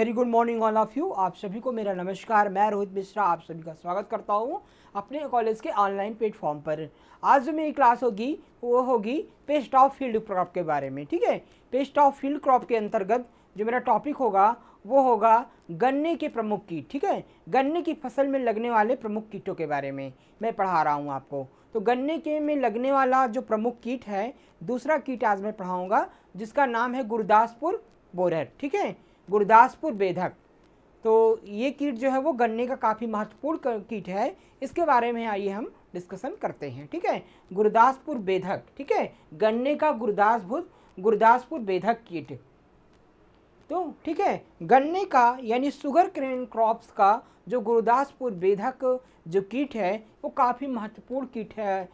very good morning all of you आप सभी को मेरा नमस्कार मैं रोहित मिश्रा आप सभी का स्वागत करता हूँ अपने कॉलेज के ऑनलाइन प्लेटफॉर्म पर आज जो मेरी क्लास होगी वो होगी पेस्ट ऑफ फील्ड क्रॉप के बारे में ठीक है पेस्ट ऑफ फील्ड क्रॉप के अंतर्गत जो मेरा टॉपिक होगा वो होगा गन्ने के प्रमुख कीट ठीक है गन्ने की फसल में लगने वाले प्रमुख कीटों के बारे में मैं पढ़ा रहा हूँ आपको तो गन्ने के में लगने वाला जो प्रमुख कीट है दूसरा कीट आज मैं पढ़ाऊँगा जिसका नाम है गुरदासपुर बोरहर ठीक है गुरदासपुर बेधक तो ये कीट जो है वो गन्ने का काफ़ी महत्वपूर्ण कीट है इसके बारे में आइए हम डिस्कशन करते हैं ठीक है गुरदासपुर बेधक ठीक है गन्ने का गुरदासपुर गुरदासपुर बेधक कीट तो ठीक है गन्ने का यानी सुगर क्रेन क्रॉप्स का जो गुरदासपुर बेधक जो कीट है वो काफ़ी महत्वपूर्ण कीट है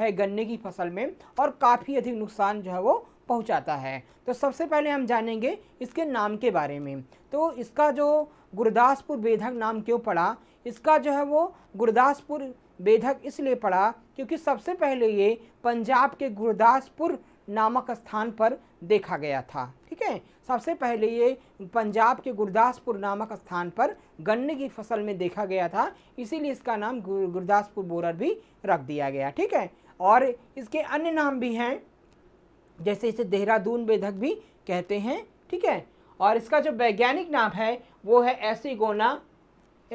है गन्ने की फसल में और काफ़ी अधिक नुकसान जो है वो पहुंचाता है तो सबसे पहले हम जानेंगे इसके नाम के बारे में तो इसका जो गुरदासपुर बेधक नाम क्यों पड़ा इसका जो है वो गुरदासपुर बेधक इसलिए पड़ा क्योंकि सबसे पहले ये पंजाब के गुरदासपुर नामक स्थान पर देखा गया था ठीक है सबसे पहले ये पंजाब के गुरदासपुर नामक स्थान पर गन्ने की फसल में देखा गया था इसीलिए इसका नाम गुरदासपुर बोरर भी रख दिया गया ठीक है और इसके अन्य नाम भी हैं जैसे इसे देहरादून बेधक भी कहते हैं ठीक है और इसका जो वैज्ञानिक नाम है वो है एसिगोना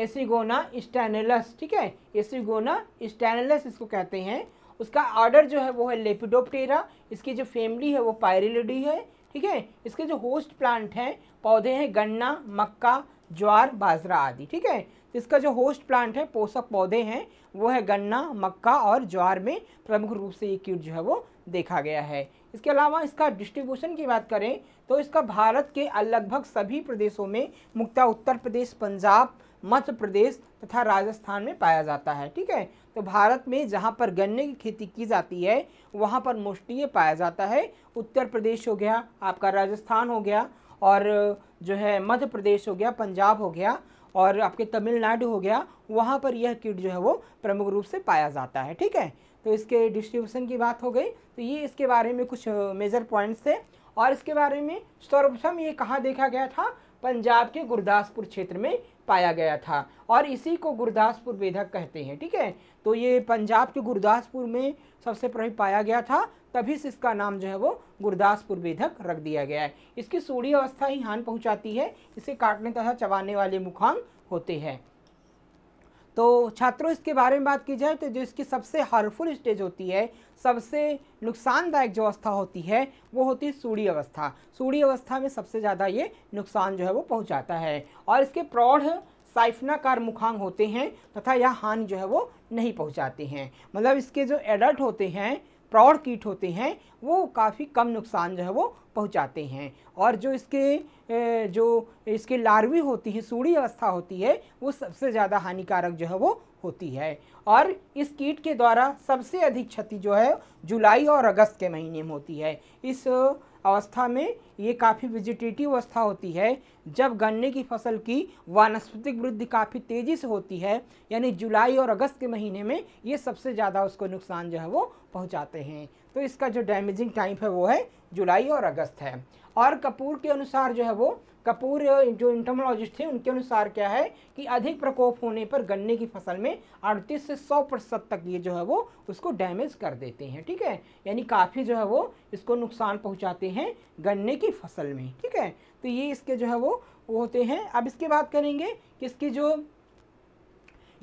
एसिगोना स्टैनलस ठीक है एसिगोना स्टैनलस इसको कहते हैं उसका ऑर्डर जो है वो है लेपिडोप्टेरा इसकी जो फैमिली है वो पायरिलिडी है ठीक है इसके जो होस्ट प्लांट हैं पौधे हैं गन्ना मक्का ज्वार बाजरा आदि ठीक है तो इसका जो होस्ट प्लांट है पोषक पौधे हैं वो है गन्ना मक्का और ज्वार में प्रमुख रूप से ये कीट जो है वो देखा गया है इसके अलावा इसका डिस्ट्रीब्यूशन की बात करें तो इसका भारत के लगभग सभी प्रदेशों में मुख्यतः उत्तर प्रदेश पंजाब मध्य प्रदेश तथा राजस्थान में पाया जाता है ठीक है तो भारत में जहाँ पर गन्ने की खेती की जाती है वहाँ पर मोस्टली ये पाया जाता है उत्तर प्रदेश हो गया आपका राजस्थान हो गया और जो है मध्य प्रदेश हो गया पंजाब हो गया और आपके तमिलनाडु हो गया वहाँ पर यह कीट जो है वो प्रमुख रूप से पाया जाता है ठीक है तो इसके डिस्ट्रीब्यूशन की बात हो गई तो ये इसके बारे में कुछ मेजर पॉइंट्स थे और इसके बारे में सर्वप्रथम ये कहाँ देखा गया था पंजाब के गुरदासपुर क्षेत्र में पाया गया था और इसी को गुरदासपुर वेधक कहते हैं ठीक है तो ये पंजाब के गुरदासपुर में सबसे पहले पाया गया था तभी से इसका नाम जो है वो गुरदासपुर वेधक रख दिया गया है इसकी सूढ़ी अवस्था ही हान पहुंचाती है इसे काटने तथा चबाने वाले मुखांग होते हैं तो छात्रों इसके बारे में बात की जाए तो जो इसकी सबसे हार्मफुल स्टेज होती है सबसे नुकसानदायक जो अवस्था होती है वो होती है सूढ़ी अवस्था सूढ़ी अवस्था में सबसे ज़्यादा ये नुकसान जो है वो पहुँचाता है और इसके प्रौढ़ साइफनाकार मुखांग होते हैं तथा यह हानि जो है वो नहीं पहुँचाते हैं मतलब इसके जो एडल्ट होते हैं प्रौढ़ कीट होते हैं वो काफ़ी कम नुकसान जो है वो पहुंचाते हैं और जो इसके जो इसके लार्वी होती है सूढ़ी अवस्था होती है वो सबसे ज़्यादा हानिकारक जो है वो होती है और इस कीट के द्वारा सबसे अधिक क्षति जो है जुलाई और अगस्त के महीने में होती है इस अवस्था में ये काफ़ी विजिटेटिव अवस्था होती है जब गन्ने की फसल की वानस्पतिक वृद्धि काफ़ी तेज़ी से होती है यानी जुलाई और अगस्त के महीने में ये सबसे ज़्यादा उसको नुकसान जो है वो पहुँचाते हैं तो इसका जो डैमेजिंग टाइम है वो है जुलाई और अगस्त है और कपूर के अनुसार जो है वो कपूर जो इंटमोलॉजिस्ट थे उनके अनुसार क्या है कि अधिक प्रकोप होने पर गन्ने की फसल में 38 से 100 प्रतिशत तक ये जो है वो उसको डैमेज कर देते हैं ठीक है यानी काफ़ी जो है वो इसको नुकसान पहुंचाते हैं गन्ने की फसल में ठीक है तो ये इसके जो है वो होते हैं अब इसके बात करेंगे कि इसकी जो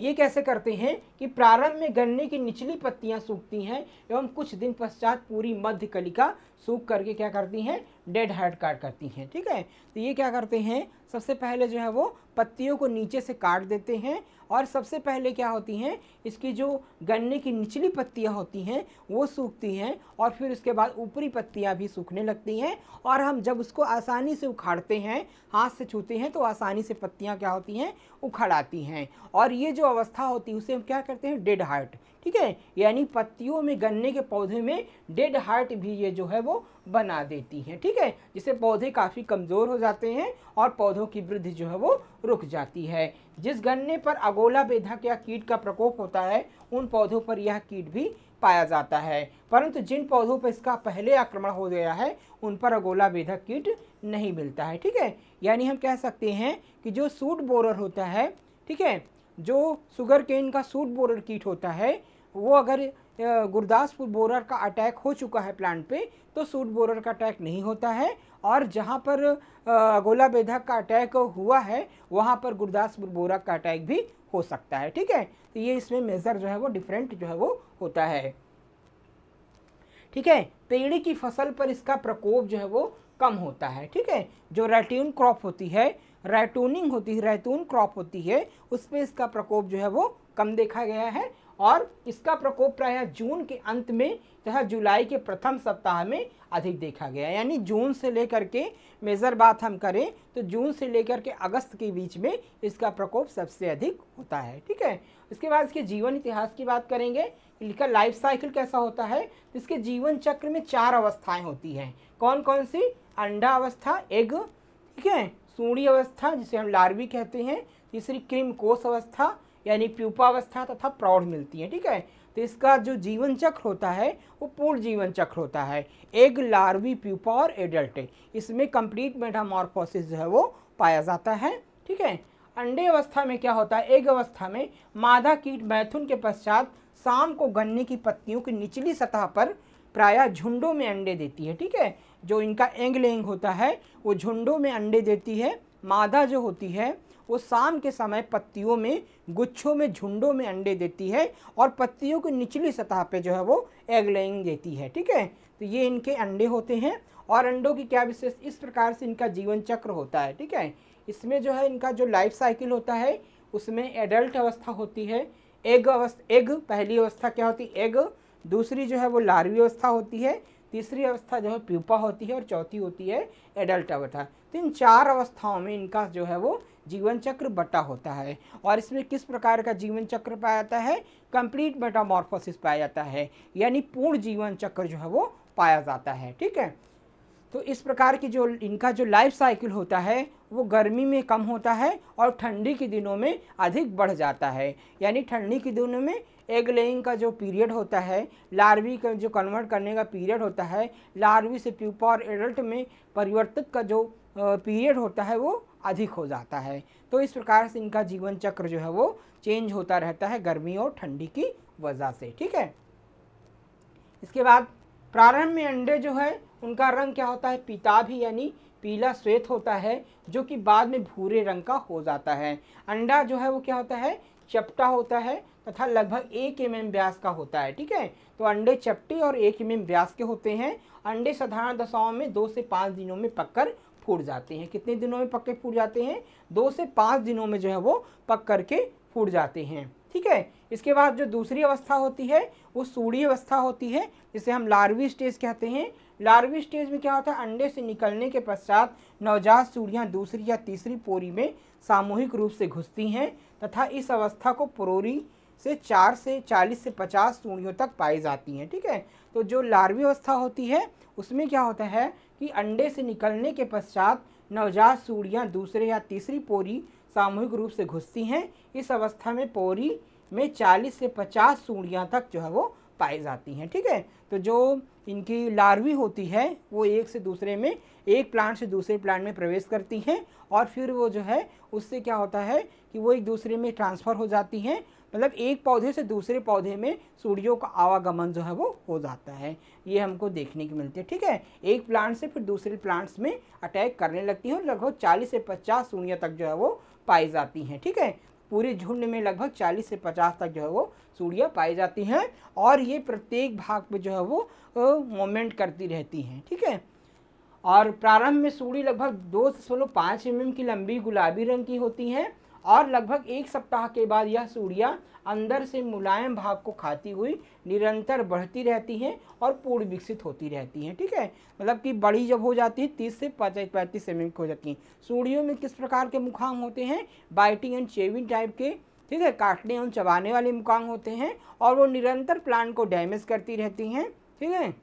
ये कैसे करते हैं कि प्रारंभ में गन्ने की निचली पत्तियां सूखती हैं एवं कुछ दिन पश्चात पूरी मध्य कलिका सूख करके क्या करती हैं डेड हार्ट काट करती हैं ठीक है तो ये क्या करते हैं सबसे पहले जो है वो पत्तियों को नीचे से काट देते हैं और सबसे पहले क्या होती हैं इसकी जो गन्ने की निचली पत्तियां होती हैं वो सूखती हैं और फिर उसके बाद ऊपरी पत्तियां भी सूखने लगती हैं और हम जब उसको आसानी से उखाड़ते हैं हाथ से छूते हैं तो आसानी से पत्तियाँ क्या होती हैं उखड़ आती हैं और ये जो अवस्था होती है उसे हम क्या करते हैं डेड हार्ट ठीक है यानी पत्तियों में गन्ने के पौधे में डेड हार्ट भी ये जो है वो बना देती हैं ठीक है जिससे पौधे काफ़ी कमज़ोर हो जाते हैं और पौधों की वृद्धि जो है वो रुक जाती है जिस गन्ने पर अगोला बेधक या कीट का प्रकोप होता है उन पौधों पर यह कीट भी पाया जाता है परंतु जिन पौधों पर इसका पहले आक्रमण हो गया है उन पर अगोला बेधक कीट नहीं मिलता है ठीक है यानी हम कह सकते हैं कि जो सूट बोरर होता है ठीक है जो सुगर केन का सूट बोरर कीट होता है वो अगर गुरदासपुर बोरर का अटैक हो चुका है प्लांट पे तो सूट बोरर का अटैक नहीं होता है और जहाँ पर अगोला बेधक का अटैक हुआ है वहाँ पर गुरदासपुर बोरा का अटैक भी हो सकता है ठीक है तो ये इसमें मेज़र जो है वो डिफरेंट जो है वो होता है ठीक है पेड़ की फसल पर इसका प्रकोप जो है वो कम होता है ठीक है जो रेट्यून क्रॉप होती है रैटूनिंग होती है रैतून क्रॉप होती है उस पर इसका प्रकोप जो है वो कम देखा गया है और इसका प्रकोप प्रायः जून के अंत में तथा जुलाई के प्रथम सप्ताह में अधिक देखा गया यानी जून से लेकर के मेज़र बात हम करें तो जून से लेकर के अगस्त के बीच में इसका प्रकोप सबसे अधिक होता है ठीक है इसके बाद इसके जीवन इतिहास की बात करेंगे इनका लाइफ साइकिल कैसा होता है तो इसके जीवन चक्र में चार अवस्थाएँ होती हैं कौन कौन सी अंडा अवस्था एग ठीक है सूढ़ी अवस्था जिसे हम लार्वी कहते हैं तीसरी क्रिम कोष अवस्था यानी प्यूपावस्था तथा प्रौढ़ मिलती है ठीक है तो इसका जो जीवन चक्र होता है वो पूर्ण जीवन चक्र होता है एग लार्वी प्यूपा और एडल्ट इसमें कंप्लीट मेटामॉर्फोसिस जो है वो पाया जाता है ठीक है अंडे अवस्था में क्या होता है एग अवस्था में मादा कीट मैथुन के पश्चात शाम को गन्ने की पत्तियों की निचली सतह पर प्रायः झुंडों में अंडे देती है ठीक है जो इनका एंगलेंग होता है वो झुंडों में अंडे देती है मादा जो होती है वो शाम के समय पत्तियों में गुच्छों में झुंडों में अंडे देती है और पत्तियों की निचली सतह पे जो है वो एग लेइंग देती है ठीक है तो ये इनके अंडे होते हैं और अंडों की क्या विशेष इस प्रकार से इनका जीवन चक्र होता है ठीक है इसमें जो है इनका जो लाइफ साइकिल होता है उसमें एडल्ट अवस्था होती है एग अवस्था एग पहली अवस्था क्या होती है एग दूसरी जो है वो लार्वी अवस्था होती है तीसरी अवस्था जो है प्यूपा होती है और चौथी होती है एडल्ट अवस्था तो इन चार अवस्थाओं में इनका जो है वो जीवन चक्र बटा होता है और इसमें किस प्रकार का जीवन चक्र पाया जाता है कंप्लीट मेटामॉर्फोसिस पाया जाता है यानी पूर्ण जीवन चक्र जो है वो पाया जाता है ठीक है तो इस प्रकार की जो इनका जो लाइफ साइकिल होता है वो गर्मी में कम होता है और ठंडी के दिनों में अधिक बढ़ जाता है यानी ठंडी के दिनों में एग लेइंग का जो पीरियड होता है लार्वी का जो कन्वर्ट करने का पीरियड होता है लार्वी से प्यूपा और एडल्ट में परिवर्तित का जो पीरियड होता है वो अधिक हो जाता है तो इस प्रकार से इनका जीवन चक्र जो है वो चेंज होता रहता है गर्मी और ठंडी की वजह से ठीक है इसके बाद प्रारंभ में अंडे जो है उनका रंग क्या होता है भी यानी पीला श्वेत होता है जो कि बाद में भूरे रंग का हो जाता है अंडा जो है वो क्या होता है चपटा होता है तथा लगभग एक एम एम व्यास का होता है ठीक है तो अंडे चपटे और एक एम एम व्यास के होते हैं अंडे साधारण दशाओं में दो से पाँच दिनों में पककर फूट जाते हैं कितने दिनों में पक्के फूट जाते हैं दो से पाँच दिनों में जो है वो पक करके फूट जाते हैं ठीक है इसके बाद जो दूसरी अवस्था होती है वो सूढ़ी अवस्था होती है जिसे हम लार्वी स्टेज कहते हैं लार्वी स्टेज में क्या होता है अंडे से निकलने के पश्चात नवजात सूढ़ियाँ दूसरी या तीसरी पोरी में सामूहिक रूप से घुसती हैं तथा इस अवस्था को पुरोरी से चार से चालीस से पचास सूढ़ियों तक पाई जाती हैं ठीक है तो जो लार्वी अवस्था होती है उसमें क्या होता है कि अंडे से निकलने के पश्चात नवजात सूढ़ियाँ दूसरे या तीसरी पोरी सामूहिक रूप से घुसती हैं इस अवस्था में पोरी में 40 से 50 सूढ़ियाँ तक जो है वो पाई जाती हैं ठीक है तो जो इनकी लार्वी होती है वो एक से दूसरे में एक प्लांट से दूसरे प्लांट में प्रवेश करती हैं और फिर वो जो है उससे क्या होता है कि वो एक दूसरे में ट्रांसफ़र हो जाती हैं मतलब एक पौधे से दूसरे पौधे में सूर्यों का आवागमन जो है वो हो जाता है ये हमको देखने की मिलती है ठीक है एक प्लांट से फिर दूसरे प्लांट्स में अटैक करने लगती है और लगभग चालीस से पचास सूर्यों तक जो है वो पाई जाती हैं ठीक है पूरे झुंड में लगभग चालीस से पचास तक जो है वो सूर्या पाई जाती हैं और ये प्रत्येक भाग पर जो है वो मोमेंट करती रहती हैं ठीक है और प्रारंभ में सूर्य लगभग दो दशमलव पाँच एम mm की लंबी गुलाबी रंग की होती हैं और लगभग एक सप्ताह के बाद यह सूर्या अंदर से मुलायम भाग को खाती हुई निरंतर बढ़ती रहती हैं और पूर्ण विकसित होती रहती हैं ठीक है मतलब कि बड़ी जब हो जाती है तीस से पचास पैंतीस सेमी mm हो जाती हैं सूढ़ियों में किस प्रकार के मुकाम होते हैं बाइटिंग एंड चेविंग टाइप के ठीक है काटने और चबाने वाले मुकाम होते हैं और वो निरंतर प्लान को डैमेज करती रहती हैं ठीक है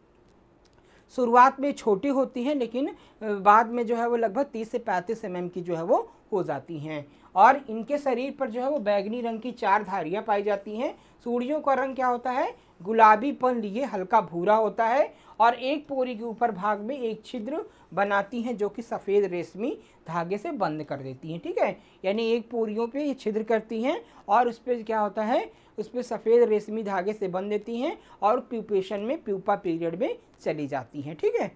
शुरुआत में छोटी होती हैं लेकिन बाद में जो है वो लगभग 30 से 35 एम mm की जो है वो हो जाती हैं और इनके शरीर पर जो है वो बैगनी रंग की चार धारियाँ पाई जाती हैं सूढ़ियों का रंग क्या होता है गुलाबीपन लिए हल्का भूरा होता है और एक पोरी के ऊपर भाग में एक छिद्र बनाती हैं जो कि सफ़ेद रेशमी धागे से बंद कर देती हैं ठीक है यानी एक पोरियों पे ये छिद्र करती हैं और उस पर क्या होता है उस पर सफ़ेद रेशमी धागे से बंद देती हैं और प्यूपेशन में प्यूपा पीरियड में चली जाती हैं ठीक है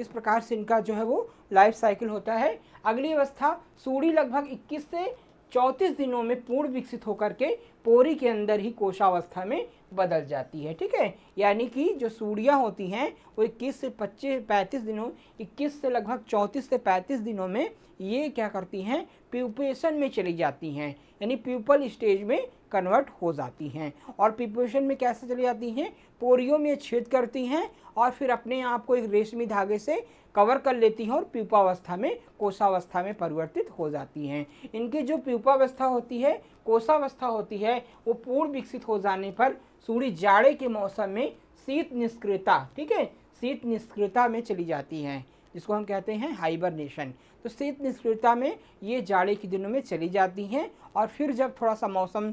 इस प्रकार से इनका जो है वो लाइफ साइकिल होता है अगली अवस्था सूढ़ी लगभग 21 से चौंतीस दिनों में पूर्ण विकसित होकर के पोरी के अंदर ही कोशावस्था में बदल जाती है ठीक है यानी कि जो सूढ़ियाँ होती हैं वो इक्कीस से पच्चीस पैंतीस दिनों इक्कीस से लगभग चौंतीस से पैंतीस दिनों में ये क्या करती हैं प्यूपेशन में चली जाती हैं यानी प्यूपल स्टेज में कन्वर्ट हो जाती हैं और प्यूपेशन में कैसे चली जाती हैं पोरियो में छेद करती हैं और फिर अपने आप को एक रेशमी धागे से कवर कर लेती हैं और प्यूपावस्था में कोषावस्था में परिवर्तित हो जाती हैं इनके जो प्यूपावस्था होती है कोषावस्था होती है वो पूर्ण विकसित हो जाने पर सूर्य जाड़े के मौसम में शीत निष्क्रियता ठीक है शीत निष्क्रियता में चली जाती हैं जिसको हम कहते हैं हाइबरनेशन तो शीत निष्क्रियता में ये जाड़े के दिनों में चली जाती हैं और फिर जब थोड़ा सा मौसम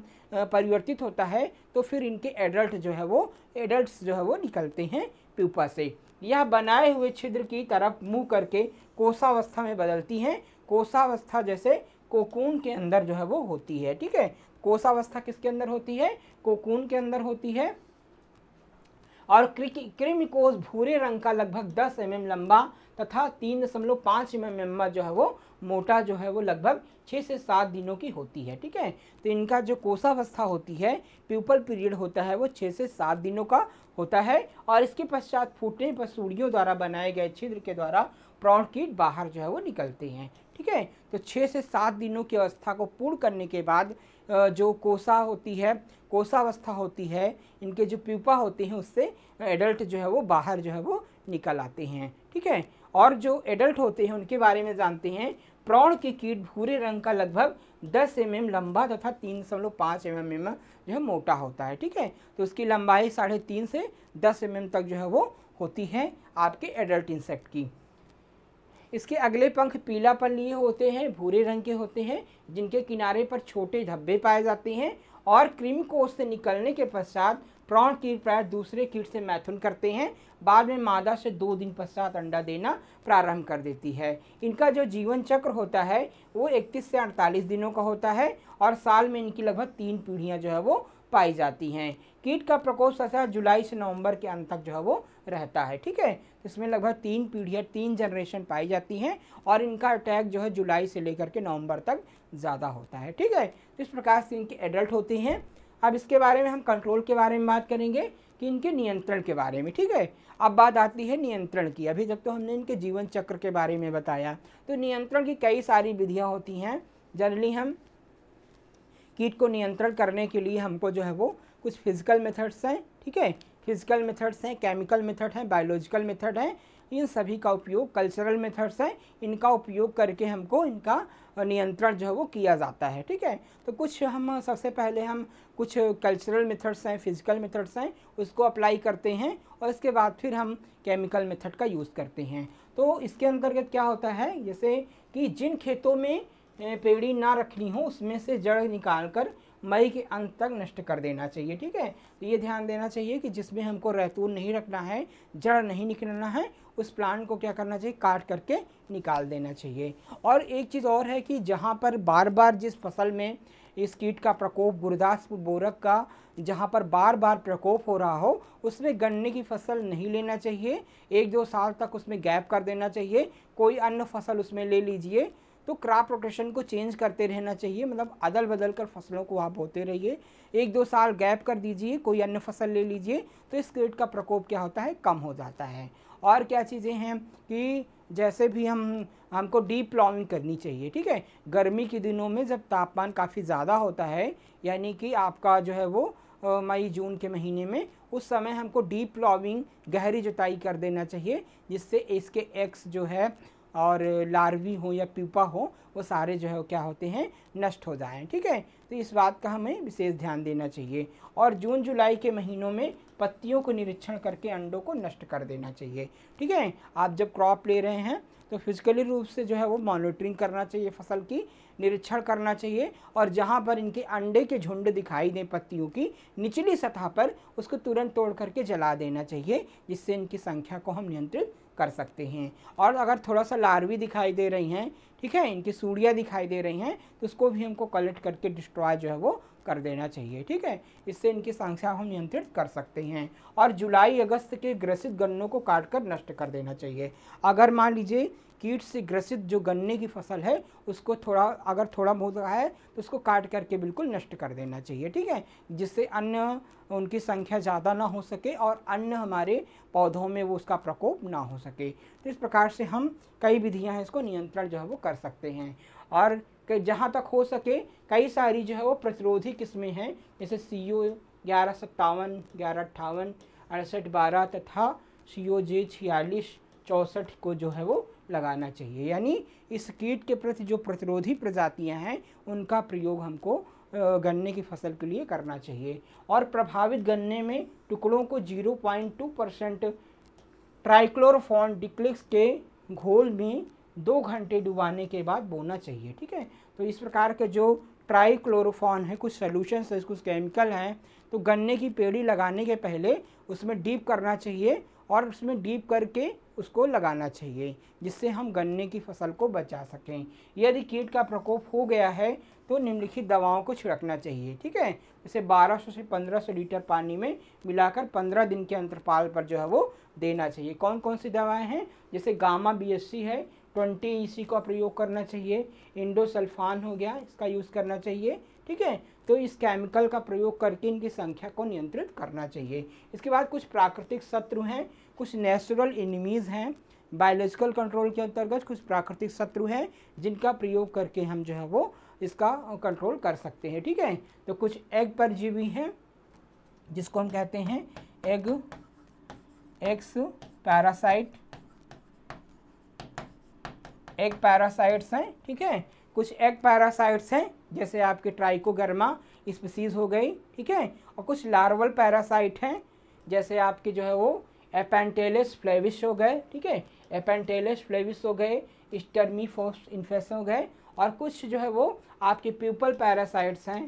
परिवर्तित होता है तो फिर इनके एडल्ट जो है वो एडल्ट जो है वो निकलते हैं प्यूपा से यह बनाए हुए छिद्र की तरफ मुंह करके कोषावस्था में बदलती हैं कोषावस्था जैसे कोकून के अंदर जो है वो होती है ठीक है कोषावस्था किसके अंदर होती है कोकून के अंदर होती है और कृमिकोष भूरे रंग का लगभग 10 एम mm लंबा तथा 3.5 दशमलव पाँच एम mm जो है वो मोटा जो है वो लगभग छः से सात दिनों की होती है ठीक है तो इनका जो कोषावस्था होती है प्यूपल पीरियड होता है वो छः से सात दिनों का होता है और इसके पश्चात फूटने पर सूढ़ियों द्वारा बनाए गए छिद्र के द्वारा प्रौढ़ कीट बाहर जो है वो निकलते हैं ठीक है तो छः से सात दिनों की अवस्था को पूर्ण करने के बाद जो कोसा होती है कोसावस्था होती है इनके जो प्यूपा होते हैं उससे एडल्ट जो है वो बाहर जो है वो निकल आते हैं ठीक है और जो एडल्ट होते हैं उनके बारे में जानते हैं प्रौण की कीट भूरे रंग का लगभग 10 एम mm लंबा तथा तीन दशमलव पाँच एम एम जो है मोटा होता है ठीक है तो उसकी लंबाई साढ़े तीन से 10 एम mm तक जो है वो होती है आपके एडल्ट इंसेक्ट की इसके अगले पंख पीलापन लिए होते हैं भूरे रंग के होते हैं जिनके किनारे पर छोटे धब्बे पाए जाते हैं और क्रीम कोष से निकलने के पश्चात प्रॉन कीट प्राय दूसरे कीट से मैथुन करते हैं बाद में मादा से दो दिन पश्चात अंडा देना प्रारंभ कर देती है इनका जो जीवन चक्र होता है वो 31 से 48 दिनों का होता है और साल में इनकी लगभग तीन पीढ़ियाँ जो है वो पाई जाती हैं कीट का प्रकोप ससा जुलाई से नवंबर के अंत तक जो है वो रहता है ठीक है इसमें लगभग तीन पीढ़ियाँ तीन जनरेशन पाई जाती हैं और इनका अटैक जो है जुलाई से लेकर के नवंबर तक ज़्यादा होता है ठीक है तो इस प्रकार से इनके एडल्ट होते हैं अब इसके बारे में हम कंट्रोल के बारे में बात करेंगे कि इनके नियंत्रण के बारे में ठीक है अब बात आती है नियंत्रण की अभी तक तो हमने इनके जीवन चक्र के बारे में बताया तो नियंत्रण की कई सारी विधियाँ होती हैं जनरली हम कीट को नियंत्रण करने के लिए हमको जो है वो कुछ फिजिकल मेथड्स हैं ठीक है फिजिकल मेथड्स हैं केमिकल मेथड हैं बायोलॉजिकल मेथड हैं इन सभी का उपयोग कल्चरल मेथड्स हैं इनका उपयोग करके हमको इनका नियंत्रण जो है वो किया जाता है ठीक है तो कुछ हम सबसे पहले हम कुछ कल्चरल मेथड्स हैं फिजिकल मेथड्स हैं उसको अप्लाई करते हैं और इसके बाद फिर हम केमिकल मेथड का यूज़ करते हैं तो इसके अंतर्गत क्या होता है जैसे कि जिन खेतों में पेड़ी ना रखनी हो उसमें से जड़ निकाल कर मई के अंत तक नष्ट कर देना चाहिए ठीक है तो ये ध्यान देना चाहिए कि जिसमें हमको रैतून नहीं रखना है जड़ नहीं निकलना है उस प्लांट को क्या करना चाहिए काट करके निकाल देना चाहिए और एक चीज़ और है कि जहाँ पर बार बार जिस फसल में इस कीट का प्रकोप गुरदासपुर बोरक का जहाँ पर बार बार प्रकोप हो रहा हो उसमें गन्ने की फसल नहीं लेना चाहिए एक दो साल तक उसमें गैप कर देना चाहिए कोई अन्य फसल उसमें ले लीजिए तो क्रॉप रोटेशन को चेंज करते रहना चाहिए मतलब अदल बदल कर फसलों को आप बोते रहिए एक दो साल गैप कर दीजिए कोई अन्य फसल ले लीजिए तो इस कीट का प्रकोप क्या होता है कम हो जाता है और क्या चीज़ें हैं कि जैसे भी हम हमको डीप प्लॉविंग करनी चाहिए ठीक है गर्मी के दिनों में जब तापमान काफ़ी ज़्यादा होता है यानी कि आपका जो है वो मई जून के महीने में उस समय हमको डीप प्लॉविंग गहरी जुताई कर देना चाहिए जिससे इसके एक्स जो है और लार्वी हो या पीपा हो वो सारे जो है क्या होते हैं नष्ट हो जाएं ठीक है तो इस बात का हमें विशेष ध्यान देना चाहिए और जून जुलाई के महीनों में पत्तियों को निरीक्षण करके अंडों को नष्ट कर देना चाहिए ठीक है आप जब क्रॉप ले रहे हैं तो फिजिकली रूप से जो है वो मॉनिटरिंग करना चाहिए फसल की निरीक्षण करना चाहिए और जहाँ पर इनके अंडे के झुंड दिखाई दें पत्तियों की निचली सतह पर उसको तुरंत तोड़ करके जला देना चाहिए जिससे इनकी संख्या को हम नियंत्रित कर सकते हैं और अगर थोड़ा सा लार्वी दिखाई दे रही हैं ठीक है इनकी सूढ़ियाँ दिखाई दे रही हैं तो उसको भी हमको कलेक्ट करके डिस्ट्रॉय जो है वो कर देना चाहिए ठीक है इससे इनकी संख्या हम नियंत्रित कर सकते हैं और जुलाई अगस्त के ग्रसित गन्नों को काट कर नष्ट कर देना चाहिए अगर मान लीजिए कीट से ग्रसित जो गन्ने की फसल है उसको थोड़ा अगर थोड़ा बहुत है तो उसको काट करके बिल्कुल नष्ट कर देना चाहिए ठीक है जिससे अन्य उनकी संख्या ज़्यादा ना हो सके और अन्य हमारे पौधों में वो उसका प्रकोप ना हो सके तो इस प्रकार से हम कई विधियाँ हैं इसको नियंत्रण जो है वो कर सकते हैं और जहाँ तक हो सके कई सारी जो है वो प्रतिरोधी किस्में हैं जैसे सी ओ ग्यारह सत्तावन ग्यारह अट्ठावन अड़सठ बारह तथा सी ओ जे छियालीस चौंसठ को जो है वो लगाना चाहिए यानी इस कीट के प्रति जो प्रतिरोधी प्रजातियां हैं उनका प्रयोग हमको गन्ने की फसल के लिए करना चाहिए और प्रभावित गन्ने में टुकड़ों को 0.2 परसेंट ट्राइक्लोरोफॉन डिक्लिक्स के घोल में दो घंटे डुबाने के बाद बोना चाहिए ठीक है तो इस प्रकार के जो ट्राइक्लोरोफॉन है कुछ सोल्यूशंस है कुछ केमिकल हैं तो गन्ने की पेड़ी लगाने के पहले उसमें डीप करना चाहिए और उसमें डीप करके उसको लगाना चाहिए जिससे हम गन्ने की फसल को बचा सकें यदि कीट का प्रकोप हो गया है तो निम्नलिखित दवाओं को छिड़कना चाहिए ठीक है इसे 1200 से 1500 लीटर पानी में मिलाकर 15 दिन के अंतरपाल पर जो है वो देना चाहिए कौन कौन सी दवाएं हैं जैसे गामा बीएससी है ट्वेंटी ई e का प्रयोग करना चाहिए इंडोसल्फान हो गया इसका यूज़ करना चाहिए ठीक है तो इस केमिकल का प्रयोग करके इनकी संख्या को नियंत्रित करना चाहिए इसके बाद कुछ प्राकृतिक शत्रु हैं कुछ नेचुरल इनिमीज़ हैं बायोलॉजिकल कंट्रोल के अंतर्गत कुछ प्राकृतिक शत्रु हैं जिनका प्रयोग करके हम जो है वो इसका कंट्रोल कर सकते हैं ठीक है तो कुछ एग परजीवी हैं जिसको हम कहते हैं egg eggs parasite egg parasites हैं ठीक है कुछ एग पैरासाइट्स हैं जैसे आपके ट्राइकोगर्मा स्पीसीज हो गई ठीक है और कुछ लार्वल पैरासाइट हैं जैसे आपके जो है वो एपेंटेलिस फ्लेविस हो गए ठीक है एपेंटेलिस फ्लेविस हो गए फोस इन्फेक्शन हो गए और कुछ जो है वो आपके प्यूपल पैरासाइट्स हैं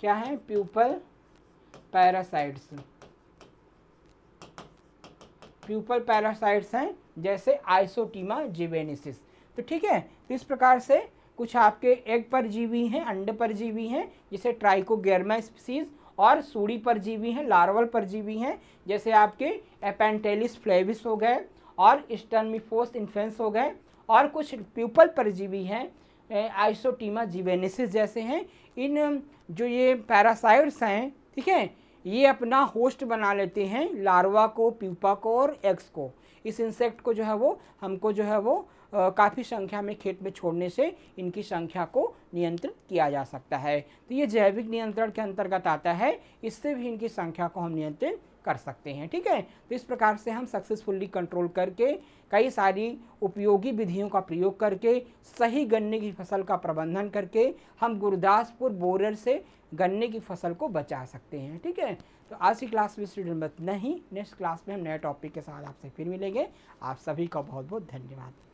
क्या हैं प्यूपल पैरासाइट्स प्यूपल पैरासाइट्स हैं जैसे आइसोटीमा जिबेनिसिस तो ठीक है तो इस प्रकार से कुछ आपके एग परजीवी हैं अंड परजीवी हैं जिसे ट्राइकोगेरमा स्पीसीज और सूढ़ी परजीवी हैं लार्वल परजीवी हैं जैसे आपके एपेंटेलिस फ्लेविस हो गए और स्टर्मिफोस इन्फेंस हो गए और कुछ प्यूपल परजीवी हैं आइसोटीमा जीवेनेसिस जैसे हैं इन जो ये पैरासाइट्स हैं ठीक है ये अपना होस्ट बना लेते हैं लार्वा को प्यूपा को और एग्स को इस इंसेक्ट को जो है वो हमको जो है वो काफ़ी संख्या में खेत में छोड़ने से इनकी संख्या को नियंत्रित किया जा सकता है तो ये जैविक नियंत्रण के अंतर्गत आता है इससे भी इनकी संख्या को हम नियंत्रित कर सकते हैं ठीक है तो इस प्रकार से हम सक्सेसफुल्ली कंट्रोल करके कई सारी उपयोगी विधियों का प्रयोग करके सही गन्ने की फसल का प्रबंधन करके हम गुरदासपुर बोरर से गन्ने की फसल को बचा सकते हैं ठीक है तो आज की क्लास में स्टूडेंट बस नहीं नेक्स्ट क्लास में हम नए टॉपिक के साथ आपसे फिर मिलेंगे आप सभी का बहुत बहुत धन्यवाद